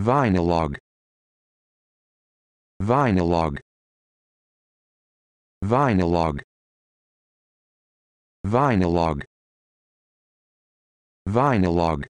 Vinalog. Vinalog. Vinalog. Vinalog. Vinylog